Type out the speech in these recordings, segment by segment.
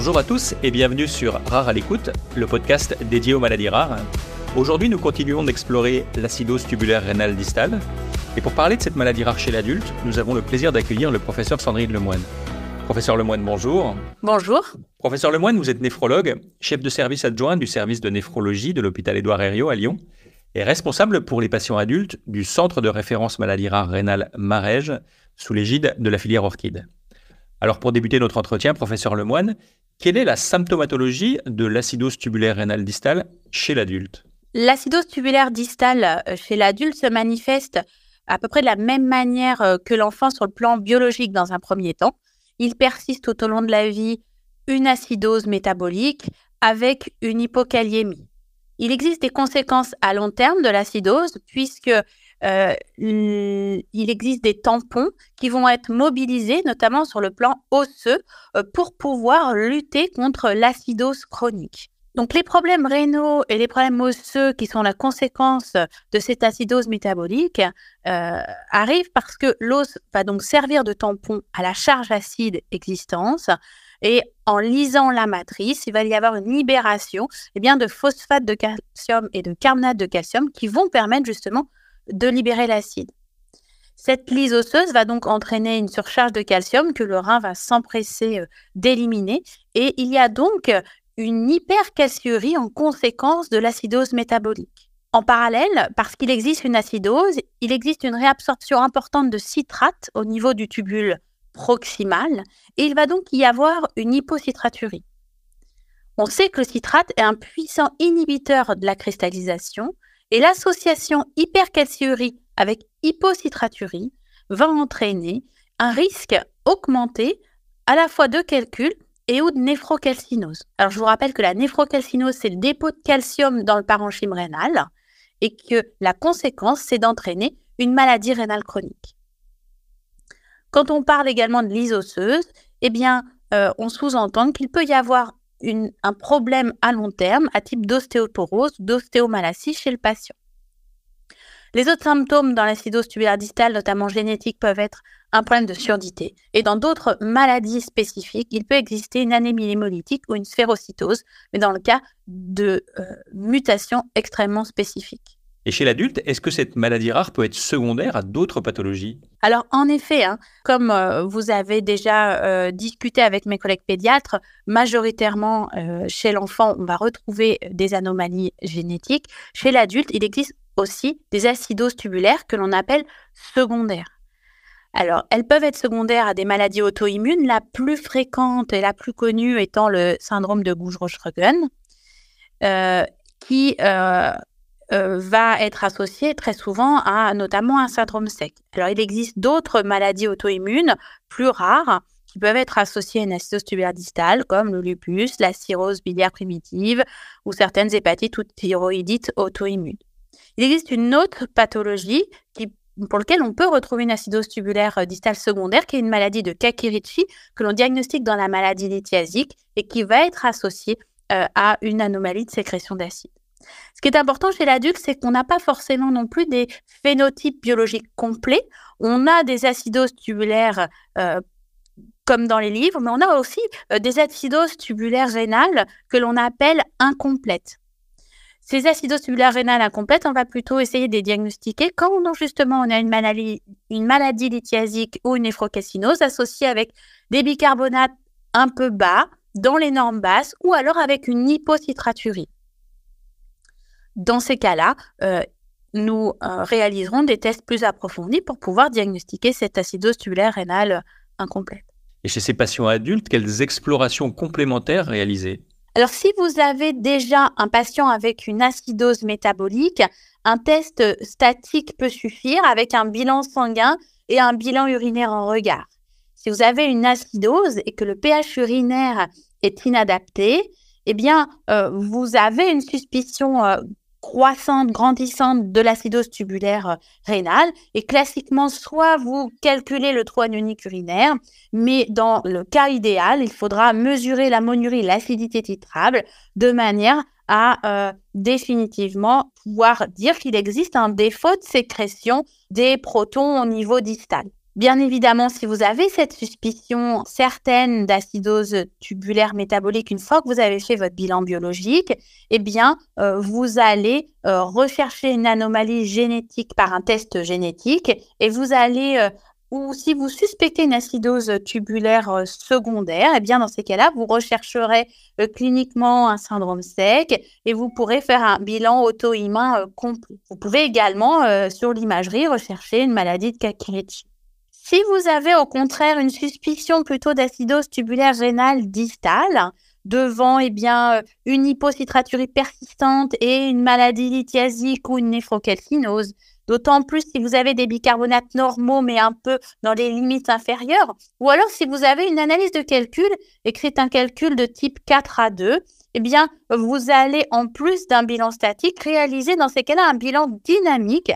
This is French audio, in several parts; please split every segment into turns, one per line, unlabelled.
Bonjour à tous et bienvenue sur Rare à l'écoute, le podcast dédié aux maladies rares. Aujourd'hui, nous continuons d'explorer l'acidose tubulaire rénale distale. Et pour parler de cette maladie rare chez l'adulte, nous avons le plaisir d'accueillir le professeur Sandrine Lemoine. Professeur Lemoine, bonjour. Bonjour. Professeur Lemoine, vous êtes néphrologue, chef de service adjoint du service de néphrologie de l'hôpital Édouard Herriot à Lyon et responsable pour les patients adultes du centre de référence maladie rare rénale Marège sous l'égide de la filière Orchide. Alors pour débuter notre entretien, professeur Lemoine, quelle est la symptomatologie de l'acidose tubulaire rénale distale chez l'adulte
L'acidose tubulaire distale euh, chez l'adulte se manifeste à peu près de la même manière euh, que l'enfant sur le plan biologique dans un premier temps. Il persiste tout au long de la vie une acidose métabolique avec une hypokaliémie. Il existe des conséquences à long terme de l'acidose puisque euh, il existe des tampons qui vont être mobilisés, notamment sur le plan osseux, euh, pour pouvoir lutter contre l'acidose chronique. Donc les problèmes rénaux et les problèmes osseux qui sont la conséquence de cette acidose métabolique euh, arrivent parce que l'os va donc servir de tampon à la charge acide existence Et en lisant la matrice, il va y avoir une libération eh bien, de phosphate de calcium et de carbonate de calcium qui vont permettre justement de libérer l'acide. Cette lise osseuse va donc entraîner une surcharge de calcium que le rein va s'empresser euh, d'éliminer et il y a donc une hypercalciurie en conséquence de l'acidose métabolique. En parallèle, parce qu'il existe une acidose, il existe une réabsorption importante de citrate au niveau du tubule proximal et il va donc y avoir une hypocitraturie. On sait que le citrate est un puissant inhibiteur de la cristallisation et l'association hypercalciurie avec hypocitraturie va entraîner un risque augmenté à la fois de calcul et ou de néphrocalcinose. Alors je vous rappelle que la néphrocalcinose, c'est le dépôt de calcium dans le parenchyme rénal et que la conséquence, c'est d'entraîner une maladie rénale chronique. Quand on parle également de l'isosseuse, eh bien, euh, on sous-entend qu'il peut y avoir un problème à long terme à type d'ostéoporose, d'ostéomalacie chez le patient. Les autres symptômes dans l'acidose tubulaire distale, notamment génétique, peuvent être un problème de surdité. Et dans d'autres maladies spécifiques, il peut exister une anémie hémolytique ou une sphérocytose, mais dans le cas de euh, mutations extrêmement spécifiques.
Et chez l'adulte, est-ce que cette maladie rare peut être secondaire à d'autres pathologies
Alors en effet, hein, comme euh, vous avez déjà euh, discuté avec mes collègues pédiatres, majoritairement euh, chez l'enfant, on va retrouver des anomalies génétiques. Chez l'adulte, il existe aussi des acidoses tubulaires que l'on appelle secondaires. Alors, elles peuvent être secondaires à des maladies auto-immunes, la plus fréquente et la plus connue étant le syndrome de gouge roche euh, qui euh, va être associé très souvent à notamment un syndrome sec. Alors, il existe d'autres maladies auto-immunes plus rares qui peuvent être associées à une acidose tubulaire distale, comme le lupus, la cirrhose biliaire primitive ou certaines hépatites ou thyroïdites auto-immunes. Il existe une autre pathologie pour laquelle on peut retrouver une acidose tubulaire euh, distale secondaire, qui est une maladie de Kakirichi que l'on diagnostique dans la maladie lithiasique et qui va être associée euh, à une anomalie de sécrétion d'acide. Ce qui est important chez l'adulte, c'est qu'on n'a pas forcément non plus des phénotypes biologiques complets. On a des acidoses tubulaires euh, comme dans les livres, mais on a aussi euh, des acidoses tubulaires rénales que l'on appelle incomplètes. Ces acidoses tubulaires rénales incomplètes, on va plutôt essayer de les diagnostiquer quand justement on a une maladie, une lithiasique ou une néphrocacinose associée avec des bicarbonates un peu bas, dans les normes basses, ou alors avec une hypocitraturie. Dans ces cas-là, euh, nous euh, réaliserons des tests plus approfondis pour pouvoir diagnostiquer cette acidose tubulaire rénale euh, incomplète.
Et chez ces patients adultes, quelles explorations complémentaires réaliser
alors, si vous avez déjà un patient avec une acidose métabolique, un test statique peut suffire avec un bilan sanguin et un bilan urinaire en regard. Si vous avez une acidose et que le pH urinaire est inadapté, eh bien, vous avez une suspicion croissante, grandissante de l'acidose tubulaire euh, rénale. Et classiquement, soit vous calculez le trou anionique urinaire, mais dans le cas idéal, il faudra mesurer la monurie, l'acidité titrable, de manière à euh, définitivement pouvoir dire qu'il existe un défaut de sécrétion des protons au niveau distal. Bien évidemment, si vous avez cette suspicion certaine d'acidose tubulaire métabolique, une fois que vous avez fait votre bilan biologique, eh bien, euh, vous allez euh, rechercher une anomalie génétique par un test génétique et vous allez euh, ou si vous suspectez une acidose tubulaire secondaire, eh bien dans ces cas-là, vous rechercherez cliniquement un syndrome sec et vous pourrez faire un bilan auto-humain complet. Vous pouvez également, sur l'imagerie, rechercher une maladie de Kakirichi. Si vous avez au contraire une suspicion plutôt d'acidose tubulaire rénale distale, devant eh bien, euh, une hypocitraturie persistante et une maladie lithiasique ou une néphrocalcinose, D'autant plus si vous avez des bicarbonates normaux, mais un peu dans les limites inférieures. Ou alors si vous avez une analyse de calcul écrite un calcul de type 4 à 2, eh bien, vous allez, en plus d'un bilan statique, réaliser dans ces cas-là un bilan dynamique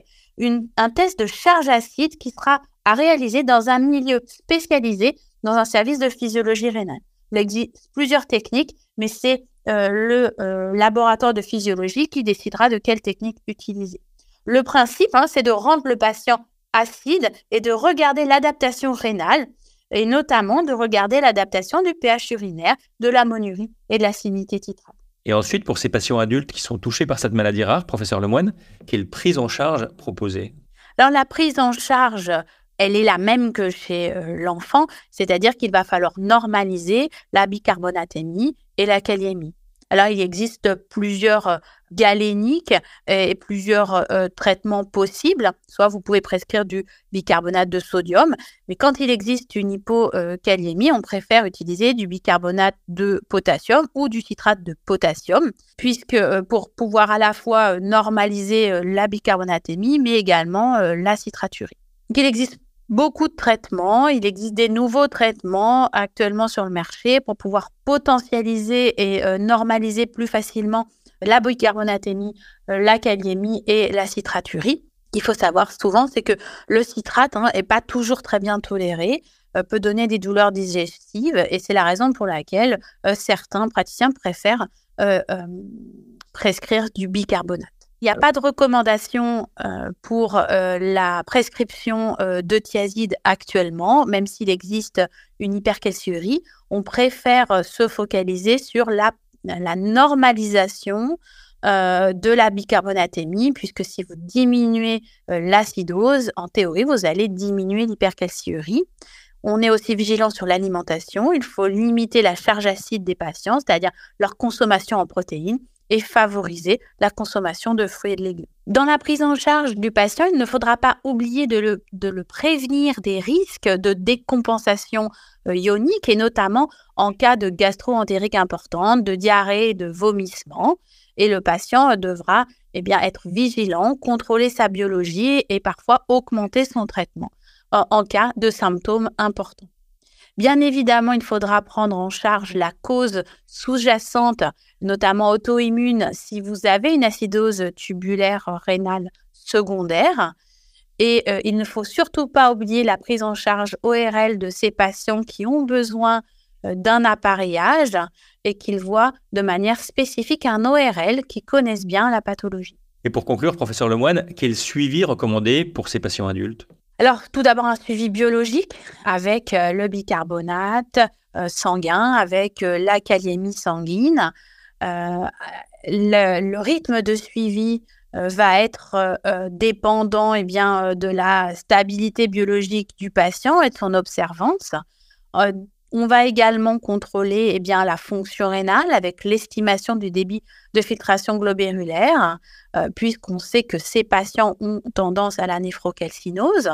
un test de charge acide qui sera à réaliser dans un milieu spécialisé, dans un service de physiologie rénale. Il existe plusieurs techniques, mais c'est euh, le euh, laboratoire de physiologie qui décidera de quelle technique utiliser. Le principe, hein, c'est de rendre le patient acide et de regarder l'adaptation rénale, et notamment de regarder l'adaptation du pH urinaire, de l'ammonurie et de l'acidité titrale.
Et ensuite, pour ces patients adultes qui sont touchés par cette maladie rare, professeur Lemoine, quelle prise en charge proposée
Alors la prise en charge, elle est la même que chez euh, l'enfant, c'est-à-dire qu'il va falloir normaliser la bicarbonatémie et la kaliémie. Alors, il existe plusieurs euh, galéniques et plusieurs euh, traitements possibles. Soit vous pouvez prescrire du bicarbonate de sodium, mais quand il existe une hypokaliémie, on préfère utiliser du bicarbonate de potassium ou du citrate de potassium, puisque euh, pour pouvoir à la fois normaliser la bicarbonatémie, mais également la citraturie. Donc, existe beaucoup de traitements. Il existe des nouveaux traitements actuellement sur le marché pour pouvoir potentialiser et euh, normaliser plus facilement la bicarbonatémie, euh, la kaliémie et la citraturie. Il faut savoir souvent, c'est que le citrate n'est hein, pas toujours très bien toléré, euh, peut donner des douleurs digestives et c'est la raison pour laquelle certains praticiens préfèrent prescrire du bicarbonate. Il n'y a pas de recommandation euh, pour euh, la prescription euh, de thiazide actuellement, même s'il existe une hypercalciurie. On préfère se focaliser sur la, la normalisation de la bicarbonatémie, puisque si vous diminuez l'acidose, en théorie, vous allez diminuer l'hypercalciurie. On est aussi vigilant sur l'alimentation. Il faut limiter la charge acide des patients, c'est-à-dire leur consommation en protéines et favoriser la consommation de fruits et de légumes. Dans la prise en charge du patient, il ne faudra pas oublier de le, prévenir des risques de décompensation euh, ionique et notamment en cas de gastro-entérique importante, de diarrhée de vomissement. Et le patient devra eh bien, être vigilant, contrôler sa biologie et parfois augmenter son traitement en cas de symptômes importants. Bien évidemment, il faudra prendre en charge la cause sous-jacente, notamment auto-immune, si vous avez une acidose tubulaire rénale secondaire. Et euh, il ne faut surtout pas oublier la prise en charge ORL de ces patients qui ont besoin euh, d'un appareillage et qu'ils voient de manière spécifique un ORL qui connaissent bien la pathologie.
Et pour conclure, professeur Lemoine, quel suivi recommandé pour ces patients adultes
alors, tout d'abord, un suivi biologique avec euh, le bicarbonate euh, sanguin, avec euh, la kaliémie sanguine. le, rythme de suivi va être dépendant eh bien, de la stabilité biologique du patient et de son observance. On va également contrôler eh bien, la fonction rénale avec l'estimation du débit de filtration globérulaire, euh, puisqu'on sait que ces patients ont tendance à la néphrocalcinose.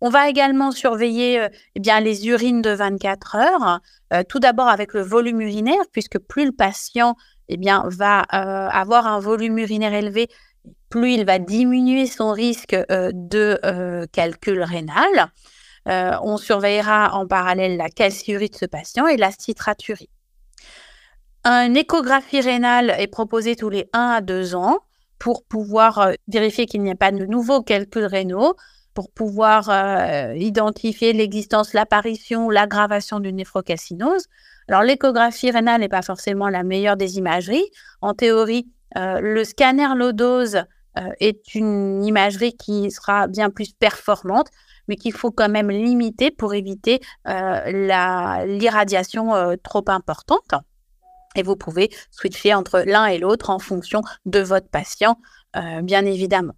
On va également surveiller euh, eh bien, les urines de 24 heures, euh, tout d'abord avec le volume urinaire, puisque plus le patient eh bien, va avoir un volume urinaire élevé, plus il va diminuer son risque de calcul rénal. Euh, on surveillera en parallèle la calciurie de ce patient et la citraturie. Une échographie rénale est proposée tous les 1 à 2 ans pour pouvoir euh, vérifier qu'il n'y a pas de nouveaux calculs rénaux, pour pouvoir euh, identifier l'existence, l'apparition, l'aggravation d'une néphrocalcinose. Alors l'échographie rénale n'est pas forcément la meilleure des imageries. En théorie, le scanner lodose dose est une imagerie qui sera bien plus performante mais qu'il faut quand même limiter pour éviter euh, l'irradiation euh, trop importante. Et vous pouvez switcher entre l'un et l'autre en fonction de votre patient, euh, bien évidemment.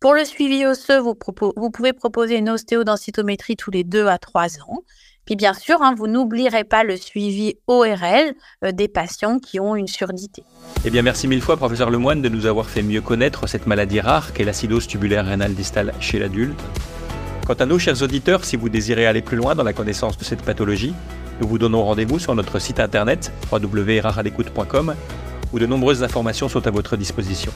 Pour le suivi osseux, vous, pouvez proposer une ostéodensitométrie tous les 2 à 3 ans. Puis bien sûr, hein, vous n'oublierez pas le suivi ORL des patients qui ont une surdité.
Eh bien, merci mille fois, professeur Lemoine, de nous avoir fait mieux connaître cette maladie rare qu'est l'acidose tubulaire rénale distale chez l'adulte. Quant à nous, chers auditeurs, si vous désirez aller plus loin dans la connaissance de cette pathologie, nous vous donnons rendez-vous sur notre site internet www.raralécoute.com où de nombreuses informations sont à votre disposition.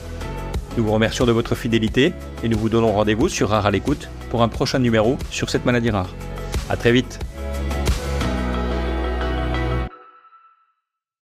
Nous vous remercions de votre fidélité et nous vous donnons rendez-vous sur Rare à l'écoute pour un prochain numéro sur cette maladie rare. À très vite.